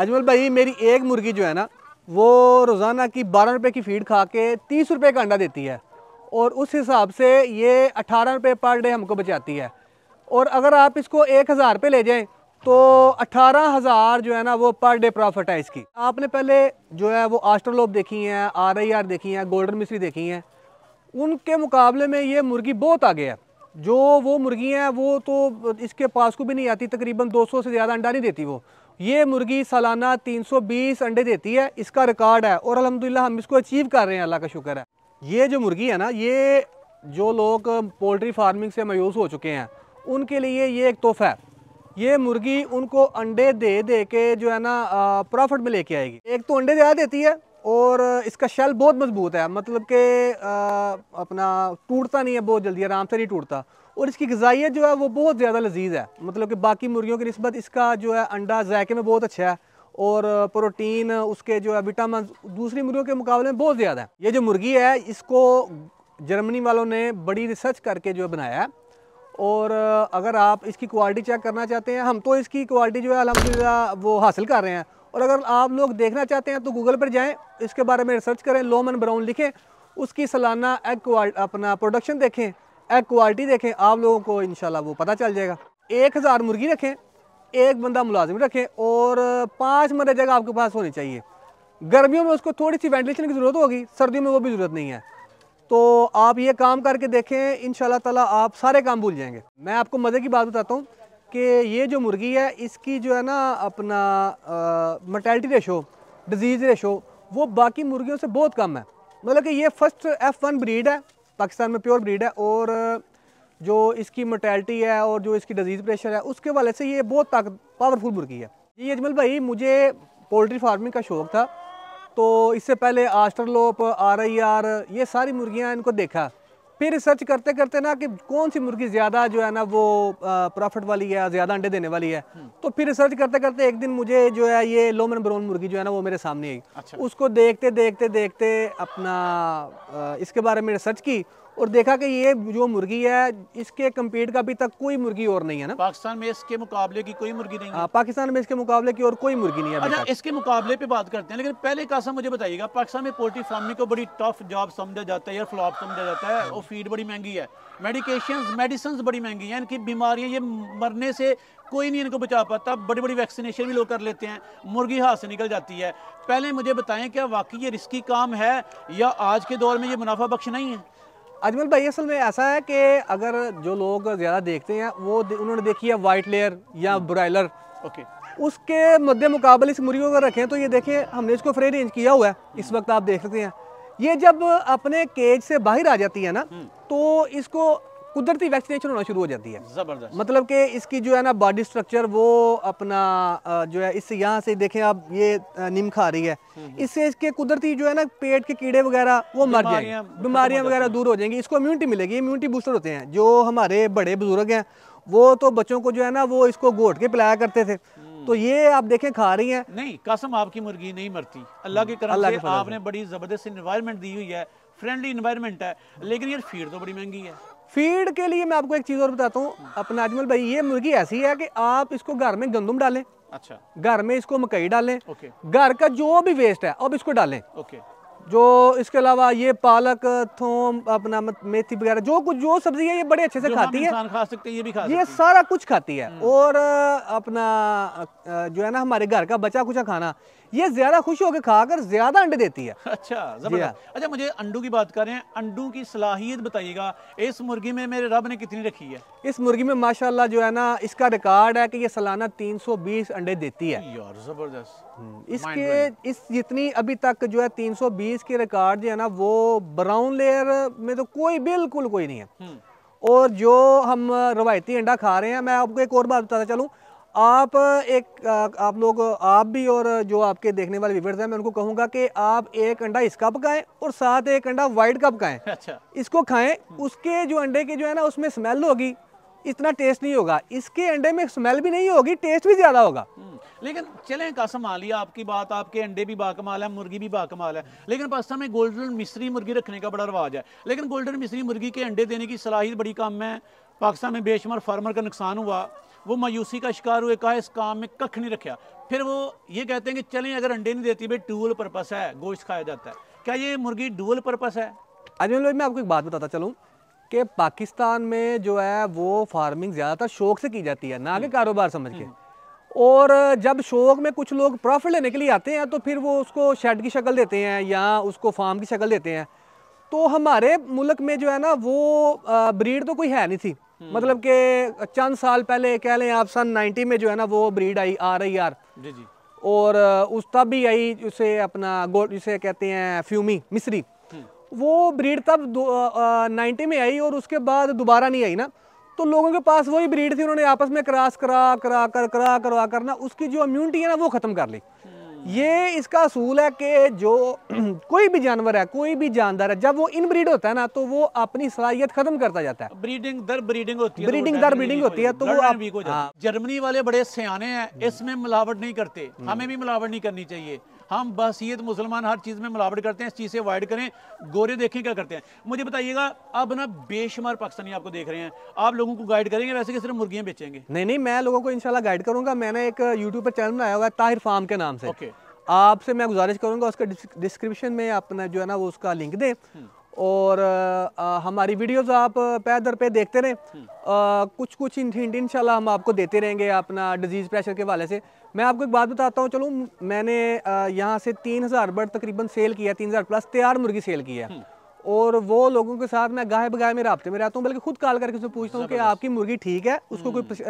अजमल भाई मेरी एक मुर्गी जो है ना वो रोज़ाना की बारह रुपये की फीड खा के तीस रुपये का अंडा देती है और उस हिसाब से ये अठारह रुपये पर डे हमको बचाती है और अगर आप इसको एक हज़ार रुपये ले जाएँ तो अठारह हज़ार जो है ना वो पर डे प्रॉफिट है इसकी आपने पहले जो है वो आस्ट्रोलोप देखी हैं आर आई आर देखी हैं गोल्डन मिश्री देखी हैं उनके मुकाबले में ये मुर्गी बहुत आगे है जो वो मुर्गियाँ हैं वो तो इसके पास को भी नहीं आती तकरीबन 200 से ज़्यादा अंडा नहीं देती वो ये मुर्गी सालाना 320 अंडे देती है इसका रिकॉर्ड है और अलहमदिल्ला हम इसको अचीव कर रहे हैं अल्लाह का शुक्र है ये जो मुर्गी है ना ये जो लोग पोल्ट्री फार्मिंग से मायूस हो चुके हैं उनके लिए ये एक तोहफ़ा है ये मुर्गी उनको अंडे दे दे के जो है ना प्रॉफिट में लेके आएगी एक तो अंडे ज़्यादा देती है और इसका शेल बहुत मजबूत है मतलब कि अपना टूटता नहीं है बहुत जल्दी आराम से नहीं टूटता और इसकी गजाइत जो है वो बहुत ज़्यादा लजीज है मतलब कि बाकी मुर्गियों की नस्बत इसका जो है अंडा जायके में बहुत अच्छा है और प्रोटीन उसके जो है विटामिन दूसरी मुर्गियों के मुकाबले में बहुत ज़्यादा है ये जो मुर्गी है इसको जर्मनी वालों ने बड़ी रिसर्च करके जो है बनाया है और अगर आप इसकी क्वालिटी चेक करना चाहते हैं हम तो इसकी क्वालिटी जो है अलहमदिल्ला वो हासिल कर रहे हैं और अगर आप लोग देखना चाहते हैं तो गूगल पर जाएँ इसके बारे में रिसर्च करें लोमन ब्राउन लिखें उसकी सालाना एग अपना प्रोडक्शन देखें ए क्वालिटी देखें आप लोगों को इन वो पता चल जाएगा एक हज़ार मुर्गी रखें एक बंदा मुलाजिम रखें और पाँच मरे जगह आपके पास होनी चाहिए गर्मियों में उसको थोड़ी सी वेंटिलेशन की ज़रूरत होगी सर्दियों में वो भी ज़रूरत नहीं है तो आप ये काम करके देखें इन ताला आप सारे काम भूल जाएंगे मैं आपको मज़े की बात बताता हूँ कि ये जो मुर्गी है इसकी जो है ना अपना मटेलिटी रेशो डिजीज़ रेशो वो बाकी मुर्गियों से बहुत कम है मतलब कि ये फ़र्स्ट एफ़ वन ब्रीड है पाकिस्तान में प्योर ब्रीड है और जो इसकी मोटेलिटी है और जो इसकी डिजीज़ प्रेशर है उसके वाले से ये बहुत ताकत पावरफुल मुर्गी है जी अजमल भाई मुझे पोल्ट्री फार्मिंग का शौक़ था तो इससे पहले आस्टरलोप आर आई आर ये सारी मुर्गियाँ इनको देखा फिर रिसर्च करते करते ना कि कौन सी मुर्गी ज़्यादा जो है ना वो प्रॉफिट वाली है ज़्यादा अंडे देने वाली है हम्म। तो फिर रिसर्च करते करते एक दिन मुझे जो है ये लोमन ब्राउन मुर्गी जो है ना वो मेरे सामने आई अच्छा। उसको देखते देखते देखते अपना इसके बारे में रिसर्च की और देखा कि ये जो मुर्गी है इसके कम्पीट का अभी तक कोई मुर्गी और नहीं है ना पाकिस्तान में इसके मुकाबले की कोई मुर्गी नहीं है हाँ, पाकिस्तान में इसके मुकाबले की और कोई मुर्गी नहीं है अच्छा इसके मुकाबले पे बात करते हैं लेकिन पहले कासा मुझे बताइएगा पाकिस्तान में पोल्ट्री फार्मिंग को बड़ी टफ जॉब समझा जाता है या फ्लॉप समझा जाता है और फीड बड़ी महंगी है मेडिकेशन मेडिसिन बड़ी महंगी है इनकी बीमारियाँ ये मरने से कोई नहीं इनको बचा पाता बड़ी बड़ी वैक्सीनेशन भी लोग कर लेते हैं मुर्गी हाथ से निकल जाती है पहले मुझे बताएं क्या वाकई ये रिस्की काम है या आज के दौर में ये मुनाफा बख्श नहीं है अजमल भाई असल में ऐसा है कि अगर जो लोग ज़्यादा देखते हैं वो दे, उन्होंने देखी है वाइट लेयर या ब्रॉयलर hmm. ओके उसके मध्य मुकाबले इस मुर्गी को अगर रखें तो ये देखें हमने इसको फ्री रेंज किया हुआ है इस वक्त आप देख सकते हैं ये जब अपने केज से बाहर आ जाती है ना hmm. तो इसको कुदरती वैक्सीनेशन होना शुरू हो जाती है ज़बरदस्त मतलब कि इसकी जो है ना बॉडी स्ट्रक्चर वो अपना जो है इससे यहाँ से देखें आप ये नीम खा रही है हम्म, हम्म। इससे इसके कुदरती जो है ना पेट के कीड़े वगैरह वो मर जाएंगे बीमारियाँ वगैरह दूर हो जाएंगी इसको इम्यूनिटी मिलेगी इम्यूनिटी बूस्टर होते हैं जो हमारे बड़े बुजुर्ग हैं वो तो बच्चों को जो है ना वो इसको घोट के पिलाया करते थे हम्म। तो ये आप देखें खा रही हैं नहीं कसम आपकी मुर्गी नहीं मरती अल्लाह के करम से आपने बड़ी जबरदस्त इन्वायरमेंट दी हुई है फ्रेंडली इन्वायरमेंट है लेकिन यार फीड तो बड़ी महंगी है फीड के लिए मैं आपको एक चीज़ और बताता हूँ अपना अजमल भाई ये मुर्गी मतलब ऐसी है कि आप इसको घर में गंदुम डालें अच्छा घर में इसको मकई डालें घर का जो भी वेस्ट है अब इसको डालें ओके जो इसके अलावा ये पालक थोम अपना मेथी वगैरह जो कुछ जो सब्जी है ये बड़े अच्छे से खाती है खा सकते ये भी खा ये सारा कुछ खाती है हम्म। और अपना जो है ना हमारे घर का बचा कुचा खाना ये ज्यादा खुश होकर खाकर ज्यादा अंडे देती है अच्छा जबरदस्त हाँ। अच्छा मुझे अंडों की बात करें अंडू की सलाहियत बताइएगा इस मुर्गी में मेरे रब ने कितनी रखी है इस मुर्गी में माशाल्लाह जो है ना इसका रिकॉर्ड है कि ये सालाना 320 अंडे देती है यार जबरदस्त हम्म, इसके इस जितनी अभी तक जो है 320 के रिकॉर्ड जो है ना वो ब्राउन लेयर में तो कोई बिल्कुल कोई नहीं है हम्म। और जो हम रवायती अंडा खा रहे हैं मैं आपको एक और बात बताता चलूँ आप एक आप लोग आप भी और जो आपके देखने वाले व्यूवर्स हैं मैं उनको कहूंगा कि आप एक अंडा इस का है और साथ एक अंडा वाइट कप का है अच्छा इसको खाएं उसके जो अंडे के जो है ना उसमें स्मेल होगी इतना टेस्ट नहीं होगा इसके अंडे में स्मेल भी नहीं होगी टेस्ट भी ज्यादा होगा हम्म, लेकिन चले कसम आ लिया आपकी बात आपके अंडे भी बाकमाल है मुर्गी भी बाकमाल है लेकिन पाकिस्तान में गोल्डन मिश्री मुर्गी रखने का बड़ा रवाज है लेकिन गोल्डन मिश्री मुर्गी के अंडे देने की सलाहित बड़ी कम है पाकिस्तान में बेशुमार फार्मर का नुकसान हुआ वो मायूसी का शिकार हुए कहा इस काम में कख नहीं रखा फिर वो ये कहते हैं कि चलें अगर अंडे नहीं देती भाई डुअल पर्पस है गोश्त खाया जाता है क्या ये मुर्गी डुअल पर्पस है अजमेर भाई मैं आपको एक बात बताता चलूँ कि पाकिस्तान में जो है वो फार्मिंग ज़्यादातर शौक से की जाती है ना कि हम्म। कारोबार समझ के हम्म। और जब शौक में कुछ लोग प्रॉफिट लेने के लिए आते हैं तो फिर वो उसको शेड की शक्ल देते हैं या उसको फार्म की शक्ल देते हैं तो हमारे मुल्क में जो है ना वो ब्रीड तो कोई है नहीं थी हम्म। मतलब के चंद साल पहले कह लें आप सन 90 में जो है ना वो breed I R I R G G और उस तब भी आई उसे अपना गोल्ड जिसे कहते हैं फ्यूमी मिस्री हम्म। वो ब्रीड तब नाइन्टी में आई और उसके बाद दोबारा नहीं आई ना तो लोगों के पास वही ब्रीड थी उन्होंने आपस में क्रॉस करा करा कर करा करवा कर ना उसकी जो इम्यूनिटी है ना वो ख़त्म कर ली ये इसका असूल है कि जो कोई भी जानवर है कोई भी जानदार है जब वो इन ब्रीड होता है ना तो वो अपनी सलाहियत खत्म करता जाता है ब्रीडिंग दर ब्रीडिंग होती है ब्रीडिंग दर ब्रीडिंग होती है तो वो आप तो हाँ। जर्मनी वाले बड़े सियाने हैं इसमें मिलावट नहीं करते हमें भी मिलावट नहीं करनी चाहिए हम बहसीत मुसलमान हर चीज़ में मिलावट करते हैं इस चीज़ से अवॉइड करें गोरे देखें क्या करते हैं मुझे बताइएगा अब ना बेशुमार पाकिस्तानी आपको देख रहे हैं आप लोगों को गाइड करेंगे वैसे कि सिर्फ मुर्गियाँ बेचेंगे नहीं नहीं मैं लोगों को इनशाला गाइड करूँगा मैंने एक यूट्यूब पर चैनल बनाया हुआ है ताहिर फार्म के नाम से आपसे मैं गुजारिश करूँगा उसका डिस्क्रिप्शन में अपना जो है ना वो उसका लिंक दें हम्म। और आ, हमारी वीडियोस आप पैदर पे देखते रहें हम्म। कुछ कुछ हिंट इंशाल्लाह हम आपको देते रहेंगे अपना डिजीज़ प्रेशर के वाले से मैं आपको एक बात बताता हूँ चलो मैंने यहाँ से तीन हज़ार बर्ड तकरीबन सेल किया तीन हज़ार प्लस तैयार मुर्गी सेल की है हम्म। और वो लोगों के साथ मैं गाय बगाय में रबते में रहता हूँ बल्कि खुद कॉल करके उससे पूछता हूँ कि आपकी मुर्गी ठीक है उसको हम्म। कोई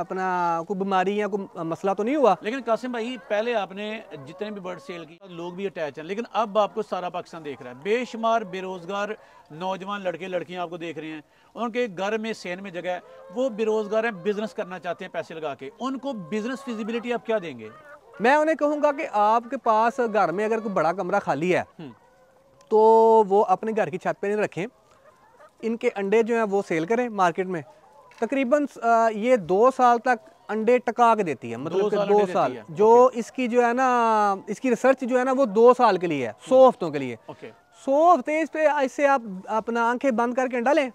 अपना कोई बीमारी या कोई मसला तो नहीं हुआ लेकिन कासिम भाई पहले आपने जितने भी बर्ड सेल की लोग भी अटैच हैं लेकिन अब आपको सारा पाकिस्तान देख रहा है बेशुमार बेरोज़गार नौजवान लड़के लड़कियाँ आपको देख रहे हैं उनके घर में सेन में जगह वो बेरोज़गार हैं बिज़नेस करना चाहते हैं पैसे लगा के उनको बिज़नेस फिजिबिलिटी आप क्या देंगे मैं उन्हें कहूँगा कि आपके पास घर में अगर कोई बड़ा कमरा खाली है हम्म। तो वो अपने घर की छत पर नहीं रखें इनके अंडे जो हैं वो सेल करें मार्केट में तकरीबन ये दो साल तक अंडे टका के देती है मतलब दो साल, दो साल जो इसकी जो है ना इसकी रिसर्च जो है ना वो दो साल के लिए है hmm. सौ हफ्तों के लिए सौ हफ्ते इस पे ऐसे आप अपना आंखें बंद करके अंडा लें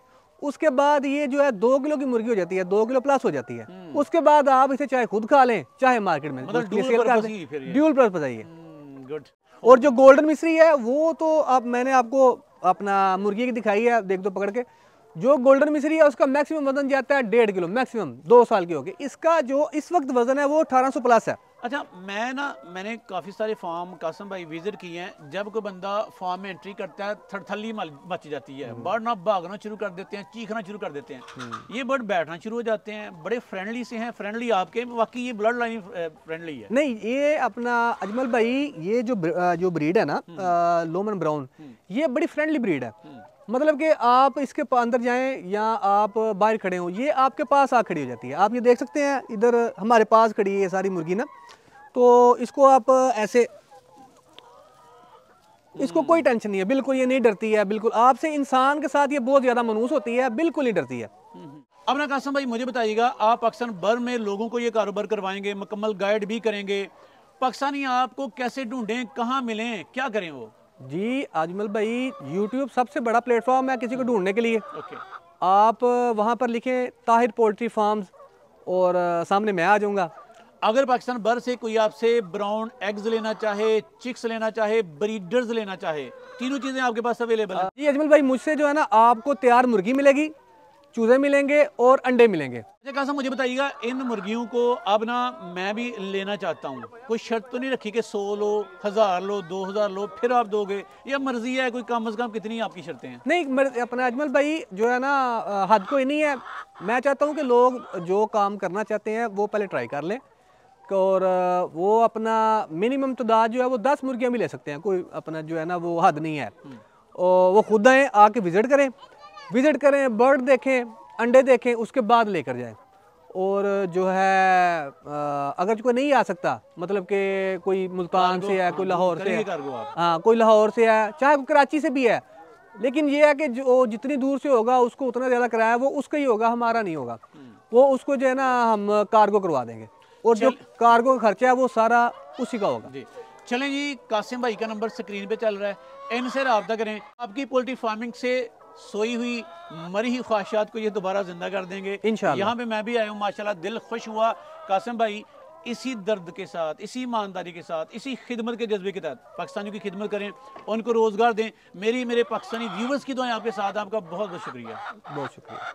उसके बाद ये जो है दो किलो की मुर्गी हो जाती है दो किलो प्लस हो जाती है hmm. उसके बाद आप इसे चाहे खुद खा लें चाहे मार्केट में ड्यूल प्लस बताइए गुड और जो गोल्डन मिश्री है वो तो अब मैंने आपको अपना मुर्गी की दिखाई है देख दो पकड़ के जो गोल्डन मिश्री है उसका मैक्सिमम वजन जाता है डेढ़ किलो मैक्सिमम दो साल के होके इसका जो इस वक्त वजन है वो अठारह प्लस है अच्छा मैं ना मैंने काफ़ी सारे फार्म कासम भाई विजिट किए हैं जब कोई बंदा फार्म में एंट्री करता है थड़थली मच जाती है हम्म। बर्ड ना भागना शुरू कर देते हैं चीखना शुरू कर देते हैं हम्म। ये बर्ड बैठना शुरू हो जाते हैं बड़े फ्रेंडली से हैं फ्रेंडली आपके वाकई ये ब्लड लाइन फ्रेंडली है नहीं ये अपना अजमल भाई ये जो जो ब्रीड है ना लोमन हम्म। ब्राउन ये बड़ी फ्रेंडली ब्रीड है मतलब कि आप इसके अंदर जाएं या आप बाहर खड़े हों ये आपके पास आ खड़ी हो जाती है आप ये देख सकते हैं इधर हमारे पास खड़ी है ये सारी मुर्गी ना तो इसको आप ऐसे इसको कोई हम्म। टेंशन नहीं है बिल्कुल ये नहीं डरती है बिल्कुल आपसे इंसान के साथ ये बहुत ज़्यादा मनूस होती है बिल्कुल नहीं डरती है हम्म। अब ना कासम भाई मुझे बताइएगा आप अक्सर भर में लोगों को ये कारोबार करवाएंगे मुकम्मल गाइड भी करेंगे पाकिस्तानी आपको कैसे ढूंढें कहाँ मिलें क्या करें वो जी आजमल भाई यूट्यूब सबसे बड़ा प्लेटफॉर्म है किसी को ढूंढने के लिए ओके आप वहाँ पर लिखें ताहिर पोल्ट्री फार्म्स और सामने मैं आ जाऊँगा अगर पाकिस्तान भर से कोई आपसे ब्राउन एग्स लेना चाहे चिक्स लेना चाहे ब्रीडर्स लेना चाहे तीनों चीज़ें आपके पास अवेलेबल हैं जी अजमल भाई मुझसे जो है ना आपको तैयार मुर्गी मिलेगी चूज़े मिलेंगे और अंडे मिलेंगे अच्छा कासा मुझे बताइएगा इन मुर्गियों को अब ना मैं भी लेना चाहता हूँ कोई शर्त तो नहीं रखी कि सौ लो हज़ार लो दो हज़ार लो फिर आप दोगे या मर्जी है कोई कम अज़ कम कितनी आपकी शर्तें हैं नहीं अपना अजमल भाई जो है ना हद कोई नहीं है मैं चाहता हूँ कि लोग जो काम करना चाहते हैं वो पहले ट्राई कर लें और वो अपना मिनिमम तदाद तो जो है वो दस मुर्गियाँ भी ले सकते हैं कोई अपना जो है ना वो हद नहीं है हम्म। और वो खुद आए आके विज़िट करें विज़िट करें बर्ड देखें अंडे देखें उसके बाद लेकर जाएं और जो है अगर कोई नहीं आ सकता मतलब कि कोई मुल्तान से है कोई लाहौर से है हाँ कोई लाहौर से हाँ, है चाहे कराची से भी है लेकिन ये है कि जो जितनी दूर से होगा उसको उतना ज़्यादा किराया वो उसका ही होगा हमारा नहीं होगा हम्म। वो उसको जो है ना हम कार्गो करवा देंगे और जो कार्गो का खर्चा है वो सारा उसी का होगा जी चलें जी कासिम भाई का नंबर स्क्रीन पे चल रहा है इनसे रबता करें आपकी पोल्ट्री फार्मिंग से सोई हुई मरी हुई ख्वाहिशात को ये दोबारा ज़िंदा कर देंगे यहाँ पे मैं भी आया हूँ माशाल्लाह दिल खुश हुआ कासिम भाई इसी दर्द के साथ इसी ईमानदारी के साथ इसी खिदमत के जज्बे के तहत पाकिस्तानियों की खिदमत करें उनको रोज़गार दें मेरी मेरे पाकिस्तानी व्यूवर्स की दुआएं आपके साथ आपका बहुत बहुत शुक्रिया बहुत शुक्रिया